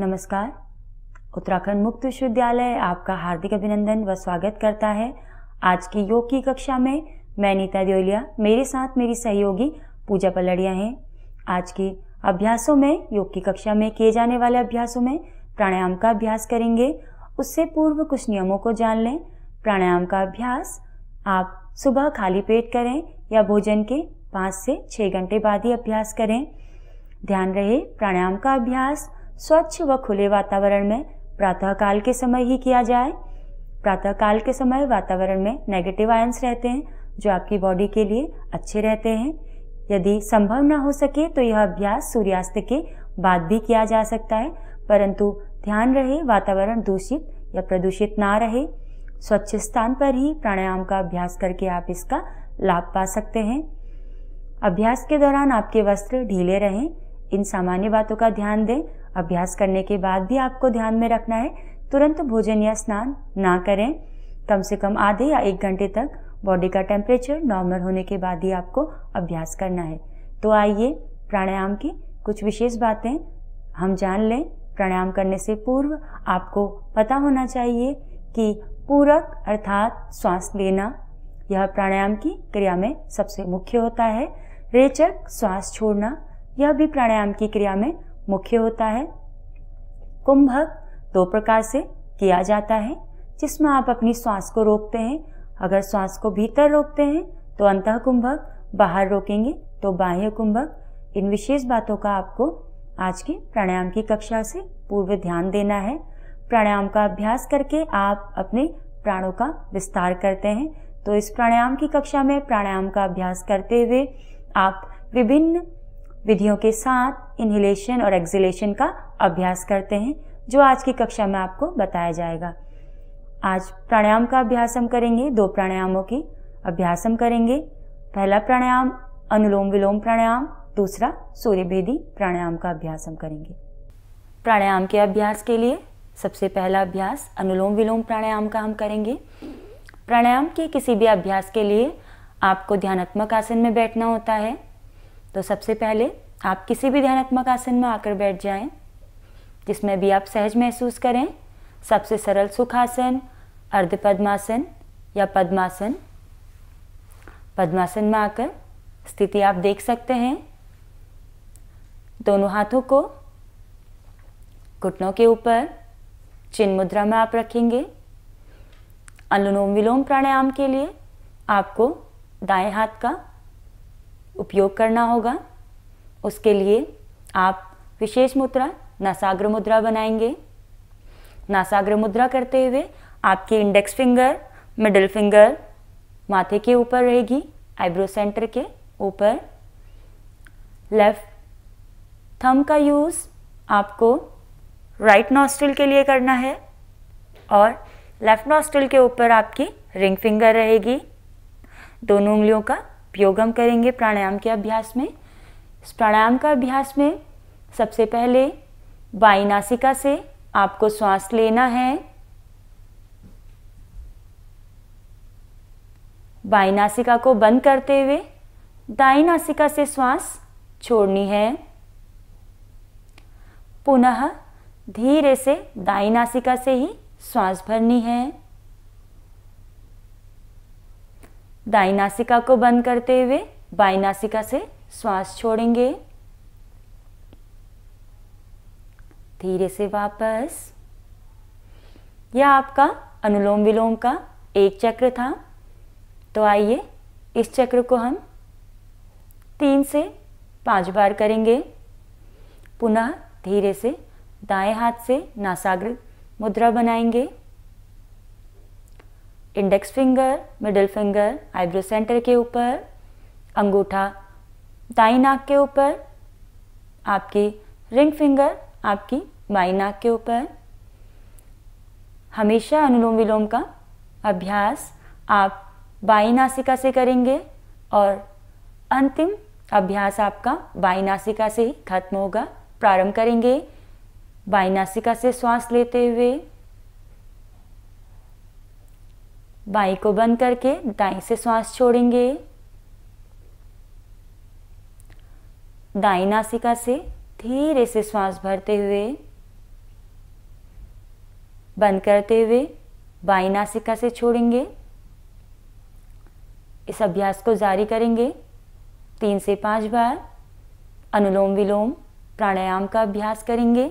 नमस्कार उत्तराखंड मुक्त विश्वविद्यालय आपका हार्दिक अभिनंदन व स्वागत करता है आज की योग की कक्षा में मैं नीता देओलिया मेरे साथ मेरी सहयोगी पूजा पलड़िया हैं आज के अभ्यासों में योग की कक्षा में किए जाने वाले अभ्यासों में प्राणायाम का अभ्यास करेंगे उससे पूर्व कुछ नियमों को जान लें प्राणायाम का अभ्यास आप सुबह खाली पेट करें या भोजन के पाँच से छः घंटे बाद ही अभ्यास करें ध्यान रहे प्राणायाम का अभ्यास स्वच्छ व खुले वातावरण में प्रातःकाल के समय ही किया जाए प्रातःकाल के समय वातावरण में नेगेटिव आयंस रहते हैं जो आपकी बॉडी के लिए अच्छे रहते हैं यदि संभव ना हो सके तो यह अभ्यास सूर्यास्त के बाद भी किया जा सकता है परंतु ध्यान रहे वातावरण दूषित या प्रदूषित ना रहे स्वच्छ स्थान पर ही प्राणायाम का अभ्यास करके आप इसका लाभ पा सकते हैं अभ्यास के दौरान आपके वस्त्र ढीले रहें इन सामान्य बातों का ध्यान दें अभ्यास करने के बाद भी आपको ध्यान में रखना है तुरंत भोजन या स्नान ना करें कम से कम आधे या एक घंटे तक बॉडी का टेम्परेचर नॉर्मल होने के बाद ही आपको अभ्यास करना है तो आइए प्राणायाम की कुछ विशेष बातें हम जान लें प्राणायाम करने से पूर्व आपको पता होना चाहिए कि पूरक अर्थात श्वास लेना यह प्राणायाम की क्रिया में सबसे मुख्य होता है रेचक श्वास छोड़ना यह भी प्राणायाम की क्रिया में मुख्य होता है कुंभक दो प्रकार से किया जाता है जिसमें आप अपनी श्वास को रोकते हैं अगर श्वास को भीतर रोकते हैं तो अंत कुंभक बाहर रोकेंगे तो बाह्य कुंभक इन विशेष बातों का आपको आज की प्राणायाम की कक्षा से पूर्व ध्यान देना है प्राणायाम का अभ्यास करके आप अपने प्राणों का विस्तार करते हैं तो इस प्राणायाम की कक्षा में प्राणायाम का अभ्यास करते हुए आप विभिन्न विधियों के साथ इनहेलेशन और एक्सिलेशन का अभ्यास करते हैं जो आज की कक्षा में आपको बताया जाएगा आज प्राणायाम का अभ्यास हम करेंगे दो प्राणायामों की अभ्यास हम करेंगे पहला प्राणायाम अनुलोम विलोम प्राणायाम दूसरा सूर्यभेदी प्राणायाम का अभ्यास हम करेंगे प्राणायाम के अभ्यास के लिए सबसे पहला अभ्यास अनुलोम विलोम प्राणायाम का हम करेंगे प्राणायाम के किसी भी अभ्यास के लिए आपको ध्यानात्मक आसन में बैठना होता है तो सबसे पहले आप किसी भी ध्यानात्मक आसन में आकर बैठ जाएं, जिसमें भी आप सहज महसूस करें सबसे सरल सुखासन अर्ध पद्मासन या पद्मासन पद्मासन में आकर स्थिति आप देख सकते हैं दोनों हाथों को घुटनों के ऊपर चिन्ह मुद्रा में आप रखेंगे अनुलोम विलोम प्राणायाम के लिए आपको दाएं हाथ का उपयोग करना होगा उसके लिए आप विशेष मुद्रा नासाग्र मुद्रा बनाएंगे नासाग्र मुद्रा करते हुए आपकी इंडेक्स फिंगर मिडिल फिंगर माथे के ऊपर रहेगी आईब्रो सेंटर के ऊपर लेफ्ट थम का यूज़ आपको राइट नॉस्ट्रिल के लिए करना है और लेफ्ट नॉस्ट्रिल के ऊपर आपकी रिंग फिंगर रहेगी दोनों उंगलियों का योगम करेंगे प्राणायाम के अभ्यास में प्राणायाम का अभ्यास में सबसे पहले बाई नासिका से आपको श्वास लेना है बाई नासिका को बंद करते हुए दाई नासिका से श्वास छोड़नी है पुनः धीरे से दाई नासिका से ही श्वास भरनी है दाई नासिका को बंद करते हुए बाई नासिका से श्वास छोड़ेंगे धीरे से वापस यह आपका अनुलोम विलोम का एक चक्र था तो आइए इस चक्र को हम तीन से पांच बार करेंगे पुनः धीरे से दाएं हाथ से नासाग्र मुद्रा बनाएंगे index finger middle finger eyebrow centre के ऊपर अंगूठा दाई नाक के ऊपर आपकी रिंग फिंगर आपकी बाई नाक के ऊपर हमेशा अनुलोम विलोम का अभ्यास आप बाई नासिका से करेंगे और अंतिम अभ्यास आपका बाई नासिका से ही खत्म होगा प्रारंभ करेंगे बाई नासिका से श्वास लेते हुए बाई को बंद करके दाई से श्वास छोड़ेंगे दाई नासिका से धीरे से श्वास भरते हुए बंद करते हुए बाई नासिका से छोड़ेंगे इस अभ्यास को जारी करेंगे तीन से पाँच बार अनुलोम विलोम प्राणायाम का अभ्यास करेंगे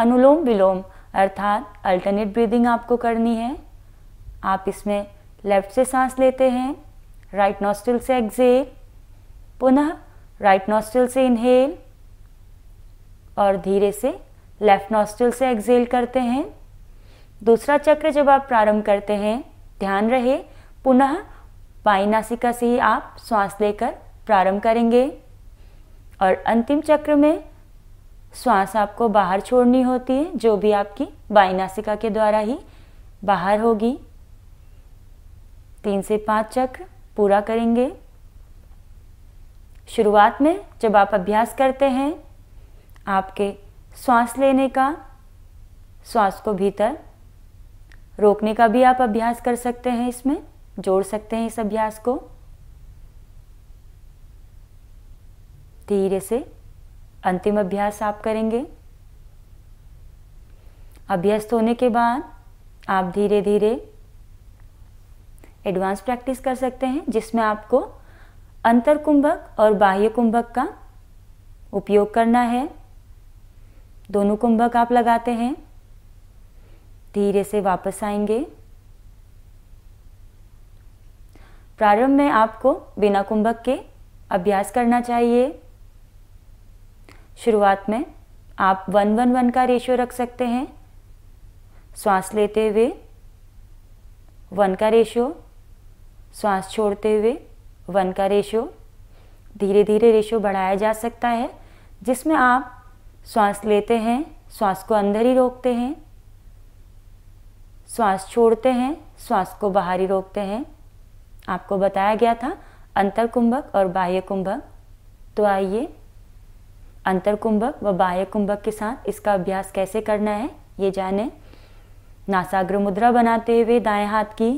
अनुलोम विलोम अर्थात अल्टरनेट ब्रीदिंग आपको करनी है आप इसमें लेफ्ट से सांस लेते हैं राइट नॉस्ट्रिल से एक्जेल पुनः राइट नॉस्ट्रिल से इनहेल और धीरे से लेफ्ट नॉस्ट्रिल से एक्जेल करते हैं दूसरा चक्र जब आप प्रारंभ करते हैं ध्यान रहे पुनः बाई नासिका से ही आप श्वास लेकर प्रारंभ करेंगे और अंतिम चक्र में श्वास आपको बाहर छोड़नी होती है जो भी आपकी बाई नासिका के द्वारा ही बाहर होगी तीन से पाँच चक्र पूरा करेंगे शुरुआत में जब आप अभ्यास करते हैं आपके श्वास लेने का श्वास को भीतर रोकने का भी आप अभ्यास कर सकते हैं इसमें जोड़ सकते हैं इस अभ्यास को धीरे से अंतिम अभ्यास आप करेंगे अभ्यस्त होने के बाद आप धीरे धीरे एडवांस प्रैक्टिस कर सकते हैं जिसमें आपको अंतर कुंभक और बाह्य कुंभक का उपयोग करना है दोनों कुंभक आप लगाते हैं धीरे से वापस आएंगे प्रारंभ में आपको बिना कुंभक के अभ्यास करना चाहिए शुरुआत में आप वन वन वन का रेशियो रख सकते हैं श्वास लेते हुए वन का रेशियो श्वास छोड़ते हुए वन का रेशो धीरे धीरे रेशो बढ़ाया जा सकता है जिसमें आप श्वास लेते हैं श्वास को अंदर ही रोकते हैं श्वास छोड़ते हैं श्वास को बाहर ही रोकते हैं आपको बताया गया था अंतर कुंभक और बाह्य कुंभक तो आइए अंतर कुंभक व बाह्य कुंभक के साथ इसका अभ्यास कैसे करना है ये जाने नासाग्र मुद्रा बनाते हुए दाएं हाथ की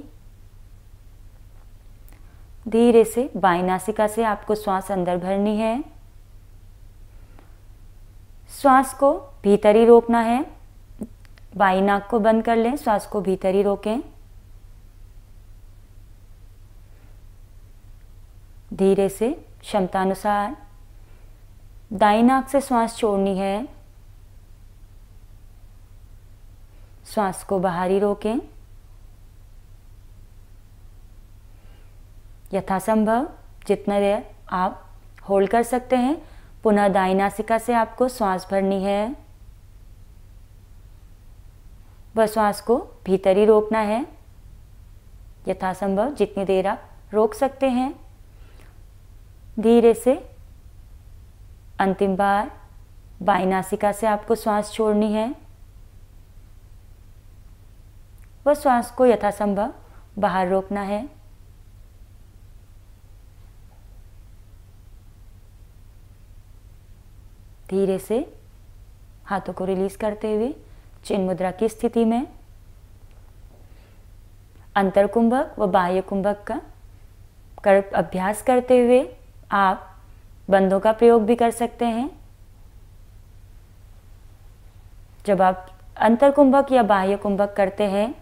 धीरे से बाई नासिका से आपको श्वास अंदर भरनी है श्वास को भीतर ही रोकना है बाई नाक को बंद कर लें श्वास को भीतर ही रोकें धीरे से क्षमतानुसार दाई नाक से श्वास छोड़नी है श्वास को बाहर ही रोकें यथासंभव जितना देर आप होल्ड कर सकते हैं पुनः दायनासिका से आपको श्वास भरनी है वह श्वास को भीतर ही रोकना है यथासंभव जितनी देर आप रोक सकते हैं धीरे से अंतिम बार बाई से आपको श्वास छोड़नी है वह श्वास को यथासंभव बाहर रोकना है धीरे से हाथों को रिलीज करते हुए चिन मुद्रा की स्थिति में अंतर कुंभक व बाह्य कुंभक का कर अभ्यास करते हुए आप बंधों का प्रयोग भी कर सकते हैं जब आप अंतर कुंभक या बाह्य कुंभक करते हैं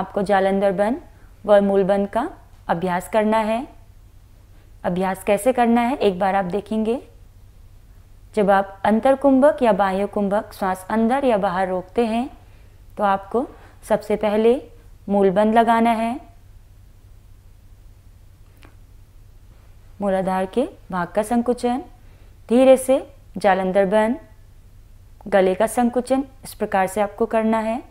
आपको जालंधर बंद व मूल बंद का अभ्यास करना है अभ्यास कैसे करना है एक बार आप देखेंगे जब आप अंतर कुंभक या बाह्य कुंभक श्वास अंदर या बाहर रोकते हैं तो आपको सबसे पहले मूलबंद लगाना है मूलाधार के भाग का संकुचन धीरे से जालंधर बंद गले का संकुचन इस प्रकार से आपको करना है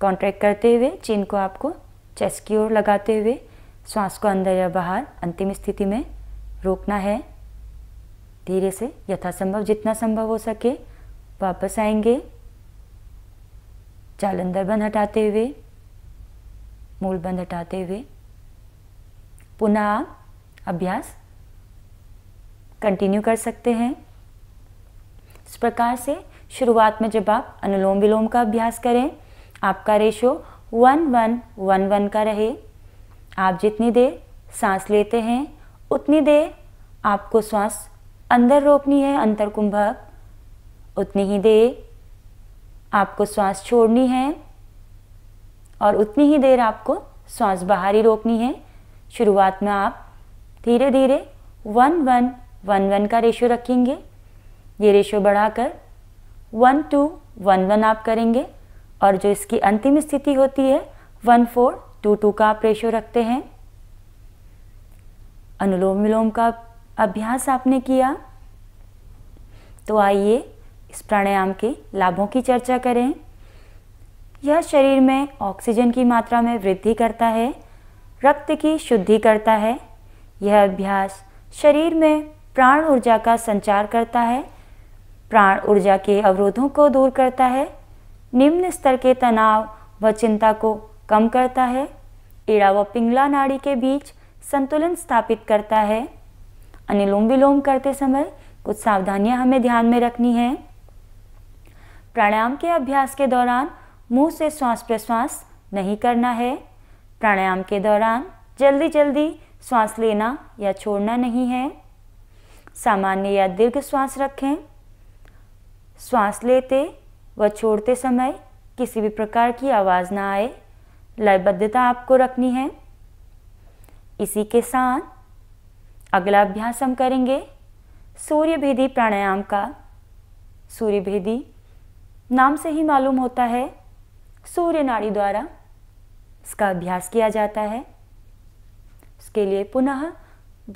कॉन्ट्रैक्ट करते हुए चीन को आपको चेस्ट की ओर लगाते हुए श्वास को अंदर या बाहर अंतिम स्थिति में रोकना है धीरे से यथासंभव जितना संभव हो सके वापस आएंगे जालंधर बंद हटाते हुए मूल बंद हटाते हुए पुनः अभ्यास कंटिन्यू कर सकते हैं इस प्रकार से शुरुआत में जब आप अनुलोम विलोम का अभ्यास करें आपका ratio one one one one का रहे आप जितनी देर सांस लेते हैं उतनी देर आपको श्वास अंदर रोकनी है अंतर कुंभक उतनी ही देर आपको श्वास छोड़नी है और उतनी ही देर आपको श्वास बाहर ही रोकनी है शुरुआत में आप धीरे धीरे वन वन वन वन का रेशो रखेंगे ये रेशो बढ़ाकर वन टू वन वन आप करेंगे और जो इसकी अंतिम स्थिति होती है वन फोर टू टू का आप रेशो रखते हैं अनुलोम विलोम का अभ्यास आपने किया तो आइए इस प्राणायाम के लाभों की चर्चा करें यह शरीर में ऑक्सीजन की मात्रा में वृद्धि करता है रक्त की शुद्धि करता है यह अभ्यास शरीर में प्राण ऊर्जा का संचार करता है प्राण ऊर्जा के अवरोधों को दूर करता है निम्न स्तर के तनाव व चिंता को कम करता है इड़ा व पिंगला नाड़ी के बीच संतुलन स्थापित करता है अनिलोम विलोम करते समय कुछ सावधानियां हमें ध्यान में रखनी है प्राणायाम के अभ्यास के दौरान मुंह से श्वास प्रश्वास नहीं करना है प्राणायाम के दौरान जल्दी जल्दी श्वास लेना या छोड़ना नहीं है सामान्य या दीर्घ श्वास रखें श्वास लेते व छोड़ते समय किसी भी प्रकार की आवाज़ ना आए लयबद्धता आपको रखनी है इसी के साथ अगला अभ्यास हम करेंगे सूर्य भेदी प्राणायाम का सूर्य भेदी नाम से ही मालूम होता है सूर्य नाड़ी द्वारा इसका अभ्यास किया जाता है उसके लिए पुनः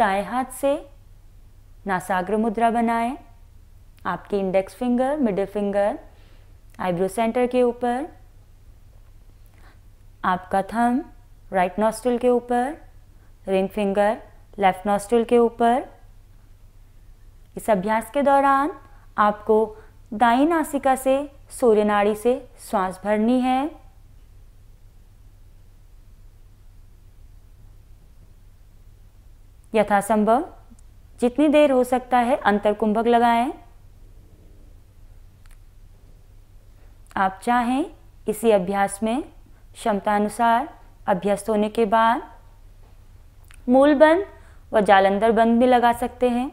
दाएं हाथ से नासाग्र मुद्रा बनाएं आपके index finger middle finger eyebrow centre के ऊपर आपका थम राइट नॉस्ट्रल के ऊपर रिंग फिंगर लेफ्ट नॉस्ट्रल के ऊपर इस अभ्यास के दौरान आपको दाई नासिका से सूर्य नाड़ी से श्वास भरनी है यथासंभव जितनी देर हो सकता है अंतर कुंभक लगाएं आप चाहें इसी अभ्यास में क्षमता अनुसार अभ्यस्त होने के बाद मूलबंद व जालंधर बंद भी लगा सकते हैं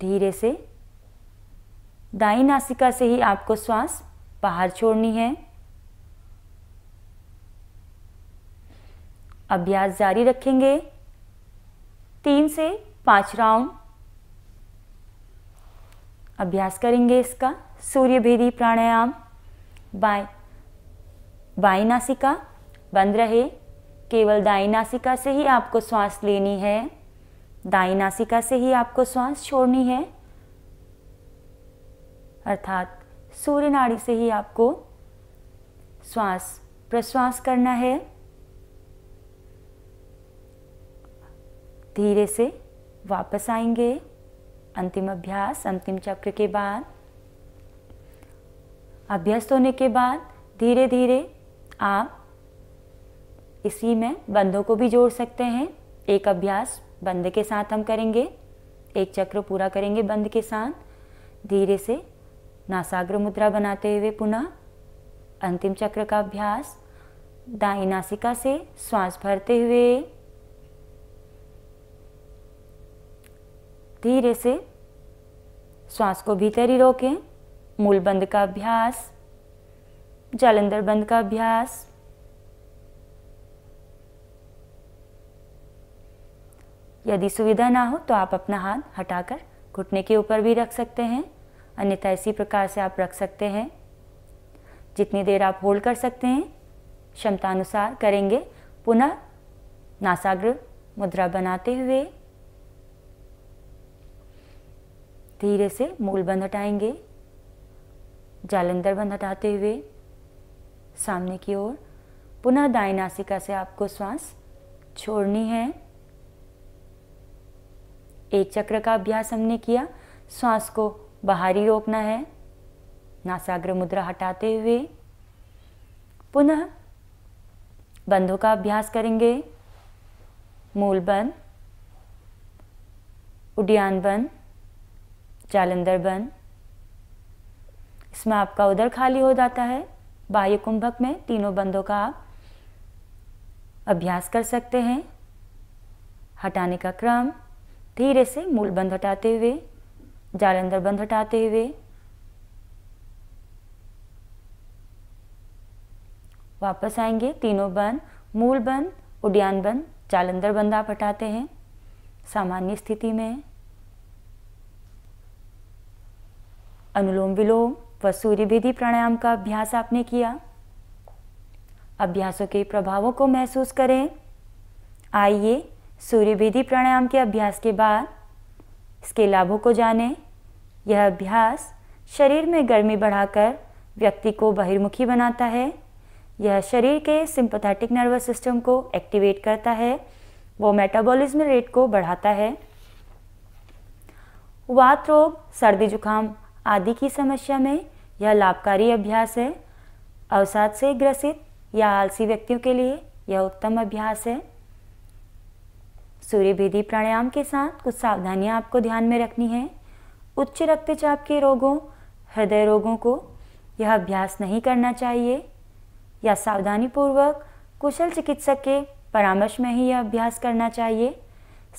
धीरे से दाई नासिका से ही आपको श्वास बाहर छोड़नी है अभ्यास जारी रखेंगे तीन से पांच राउंड अभ्यास करेंगे इसका सूर्य भेदी प्राणायाम बाय बाई नासिका बंद रहे केवल दाई नासिका से ही आपको श्वास लेनी है दाई नासिका से ही आपको श्वास छोड़नी है अर्थात सूर्य नाड़ी से ही आपको श्वास प्रश्वास करना है धीरे से वापस आएंगे अंतिम अभ्यास अंतिम चक्र के बाद अभ्यस्त होने के बाद धीरे धीरे आप इसी में बंधों को भी जोड़ सकते हैं एक अभ्यास बंद के साथ हम करेंगे एक चक्र पूरा करेंगे बंद के साथ धीरे से नासाग्र मुद्रा बनाते हुए पुनः अंतिम चक्र का अभ्यास दाई नासिका से श्वास भरते हुए धीरे से श्वास को भीतर ही रोकें मूल बंद का अभ्यास जालंधर बंद का अभ्यास यदि सुविधा ना हो तो आप अपना हाथ हटाकर घुटने के ऊपर भी रख सकते हैं अन्यथा इसी प्रकार से आप रख सकते हैं जितनी देर आप होल्ड कर सकते हैं क्षमता अनुसार करेंगे पुनः नासाग्र मुद्रा बनाते हुए धीरे से मूल बंद हटाएंगे जालंधर बंद हटाते हुए सामने की ओर पुनः दाई नासिका से आपको श्वास छोड़नी है एक चक्र का अभ्यास हमने किया श्वास को बाहर ही रोकना है नासाग्र मुद्रा हटाते हुए पुनः बंधों का अभ्यास करेंगे मूल बंद उडयान बंद जालंधर बंद इसमें आपका उधर खाली हो जाता है बाह्य कुंभक में तीनों बंधों का आप अभ्यास कर सकते हैं हटाने का क्रम धीरे से मूल बंद हटाते हुए जाल अंदर बंद हटाते हुए वापस आएंगे तीनों बंद मूल बंद उड्यान बंद जाल अंदर बंद आप हटाते हैं सामान्य स्थिति में अनुलोम विलोम व सूर्य विधि प्राणायाम का अभ्यास आपने किया अभ्यासों के प्रभावों को महसूस करें आइए सूर्य प्राणायाम के अभ्यास के बाद इसके लाभों को जानें यह अभ्यास शरीर में गर्मी बढ़ाकर व्यक्ति को बहिर्मुखी बनाता है यह शरीर के सिंपथेटिक नर्वस सिस्टम को एक्टिवेट करता है वो मेटाबॉलिज्म रेट को बढ़ाता है वात रोग सर्दी जुकाम आदि की समस्या में यह लाभकारी अभ्यास है अवसाद से ग्रसित या आलसी व्यक्तियों के लिए यह उत्तम अभ्यास है सूर्य भेदी प्राणायाम के साथ कुछ सावधानियां आपको ध्यान में रखनी है उच्च रक्तचाप के रोगों हृदय रोगों को यह अभ्यास नहीं करना चाहिए या सावधानीपूर्वक कुशल चिकित्सक के परामर्श में ही यह अभ्यास करना चाहिए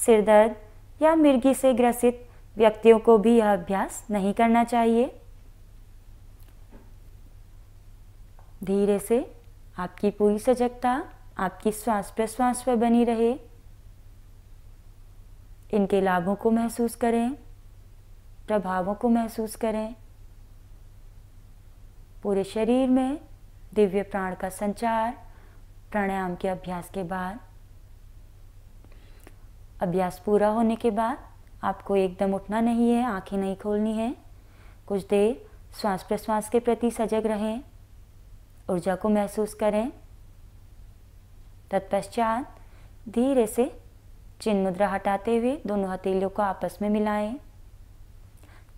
सिरदर्द या मिर्गी से ग्रसित व्यक्तियों को भी यह अभ्यास नहीं करना चाहिए धीरे से आपकी पूरी सजगता आपकी श्वास प्रश्वास पर बनी रहे इनके लाभों को महसूस करें प्रभावों को महसूस करें पूरे शरीर में दिव्य प्राण का संचार प्राणायाम के अभ्यास के बाद अभ्यास पूरा होने के बाद आपको एकदम उठना नहीं है आंखें नहीं खोलनी है कुछ देर श्वास प्रश्वास के प्रति सजग रहें ऊर्जा को महसूस करें तत्पश्चात धीरे से चिन्ह मुद्रा हटाते हुए दोनों हथेलियों को आपस में मिलाएं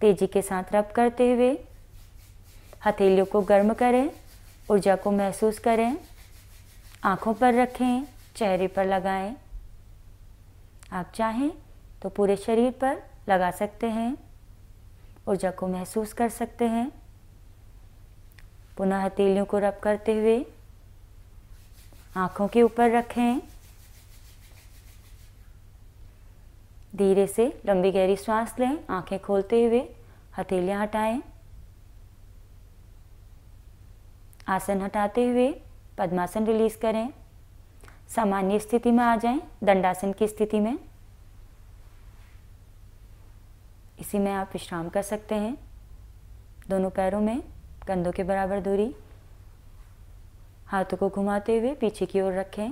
तेजी के साथ रब करते हुए हथेलियों को गर्म करें ऊर्जा को महसूस करें आँखों पर रखें चेहरे पर लगाएं आप चाहें तो पूरे शरीर पर लगा सकते हैं ऊर्जा को महसूस कर सकते हैं पुनः हथेलियों को रब करते हुए आँखों के ऊपर रखें धीरे से लंबी गहरी सांस लें आंखें खोलते हुए हथेलियां हटाएं आसन हटाते हुए पद्मासन रिलीज करें सामान्य स्थिति में आ जाएं दंडासन की स्थिति में इसी में आप विश्राम कर सकते हैं दोनों पैरों में कंधों के बराबर दूरी हाथों को घुमाते हुए पीछे की ओर रखें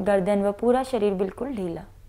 गर्दन व पूरा शरीर बिल्कुल ढीला